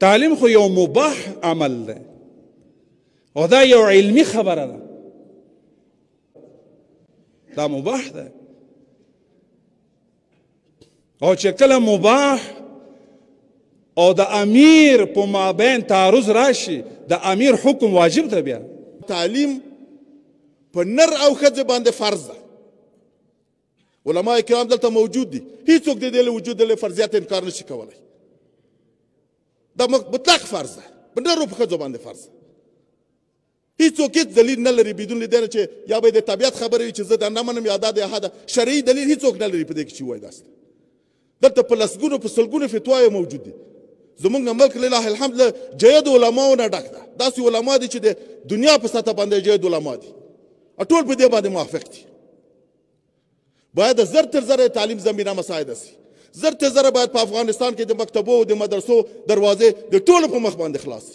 تعلیم خو یو مباح عمل دی او دا یو علمی خبره ده دا مباح ده او چې کله مباح او د امیر په مابین تعرض راشي د امیر حکم واجب ده بیا تعلیم په نر او ښځه باندې فرض ده علما کرام دلته موجود دي هیڅوک د دې له وجود له فرضیت انکار نشي کولی دا مطلق فرض ده په نرو په ښځو باندې فرض ده هیڅوک هیڅ دلیل نه لري بدون لیدنه چې یا به د طبیعت خبره وي چې زه دا نه منم یا دا د احاده شرعي دلیل هیڅوک نه لري په دې کې چې وایي داسې دلته په لسګونو په سلګونو فتواوې موجود دي زمونږ ملک لله الحمد له جید علماو نه ډک ده داسې علما دي چې د دنیا په سطح باندې جید علما دي ټول په دې باندې موافق دي باید زر تر زر تعلیم زمینه مساعده سي زر ته زر باید په افغانستان کې د مکتبو او د مدرسو دروازې د ټولو په مخ باندې خلاص